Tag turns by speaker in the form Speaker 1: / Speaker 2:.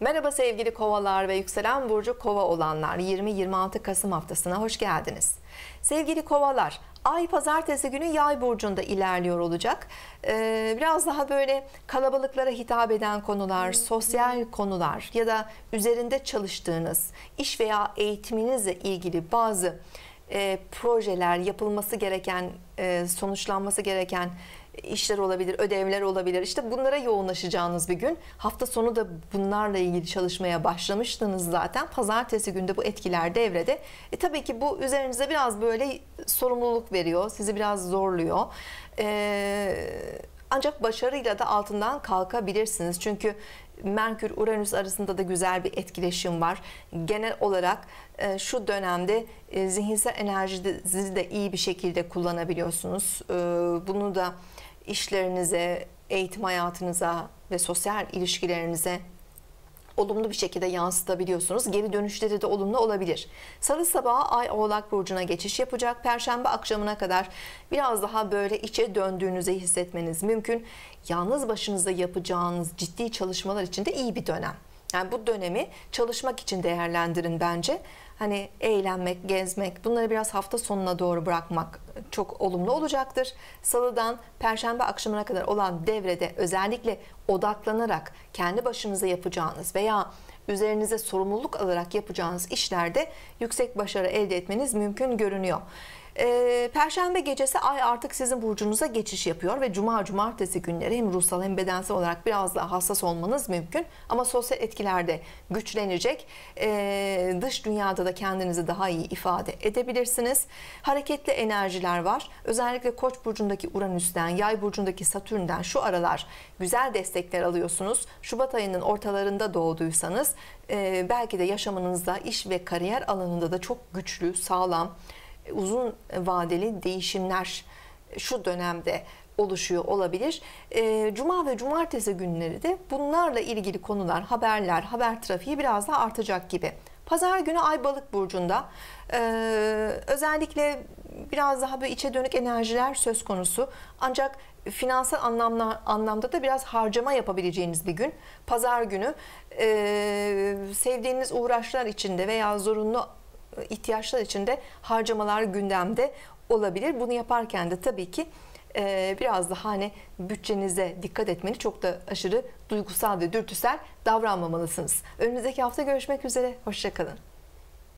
Speaker 1: Merhaba sevgili kovalar ve yükselen burcu kova olanlar 20-26 Kasım haftasına hoş geldiniz. Sevgili kovalar ay pazartesi günü yay burcunda ilerliyor olacak. Ee, biraz daha böyle kalabalıklara hitap eden konular, sosyal konular ya da üzerinde çalıştığınız iş veya eğitiminizle ilgili bazı e, projeler yapılması gereken, e, sonuçlanması gereken işler olabilir, ödevler olabilir. İşte bunlara yoğunlaşacağınız bir gün. Hafta sonu da bunlarla ilgili çalışmaya başlamıştınız zaten. Pazartesi günde bu etkiler devrede. E tabii ki bu üzerinize biraz böyle sorumluluk veriyor. Sizi biraz zorluyor. Eee ancak başarıyla da altından kalkabilirsiniz. Çünkü Merkür Uranüs arasında da güzel bir etkileşim var. Genel olarak e, şu dönemde e, zihinsel enerjinizi de iyi bir şekilde kullanabiliyorsunuz. E, bunu da işlerinize, eğitim hayatınıza ve sosyal ilişkilerinize olumlu bir şekilde yansıtabiliyorsunuz. Geri dönüşleri de olumlu olabilir. Salı sabahı Ay Oğlak Burcu'na geçiş yapacak. Perşembe akşamına kadar biraz daha böyle içe döndüğünüzü hissetmeniz mümkün. Yalnız başınıza yapacağınız ciddi çalışmalar için de iyi bir dönem. Yani bu dönemi çalışmak için değerlendirin bence. Hani eğlenmek, gezmek bunları biraz hafta sonuna doğru bırakmak çok olumlu olacaktır. Salıdan perşembe akşamına kadar olan devrede özellikle odaklanarak kendi başınıza yapacağınız veya üzerinize sorumluluk alarak yapacağınız işlerde yüksek başarı elde etmeniz mümkün görünüyor. E, Perşembe gecesi ay artık sizin burcunuza geçiş yapıyor ve cuma cumartesi günleri hem ruhsal hem bedensel olarak biraz daha hassas olmanız mümkün ama sosyal etkilerde güçlenecek. E, dış dünyada da kendinizi daha iyi ifade edebilirsiniz. Hareketli enerjiler var. Özellikle Koç burcundaki Uranüs'ten, Yay burcundaki Satürn'den şu aralar güzel destekler alıyorsunuz. Şubat ayının ortalarında doğduysanız e, belki de yaşamınızda iş ve kariyer alanında da çok güçlü, sağlam, uzun vadeli değişimler şu dönemde oluşuyor olabilir. Ee, cuma ve cumartesi günleri de bunlarla ilgili konular, haberler, haber trafiği biraz daha artacak gibi. Pazar günü Ay Balık burcunda ee, özellikle biraz daha bir içe dönük enerjiler söz konusu. Ancak finansal anlamda, anlamda da biraz harcama yapabileceğiniz bir gün. Pazar günü ee, sevdiğiniz uğraşlar içinde veya zorunlu ihtiyaçlar için de harcamalar gündemde olabilir. Bunu yaparken de tabii ki e, biraz daha hani bütçenize dikkat etmeni çok da aşırı duygusal ve dürtüsel davranmamalısınız. Önümüzdeki hafta görüşmek üzere. Hoşçakalın.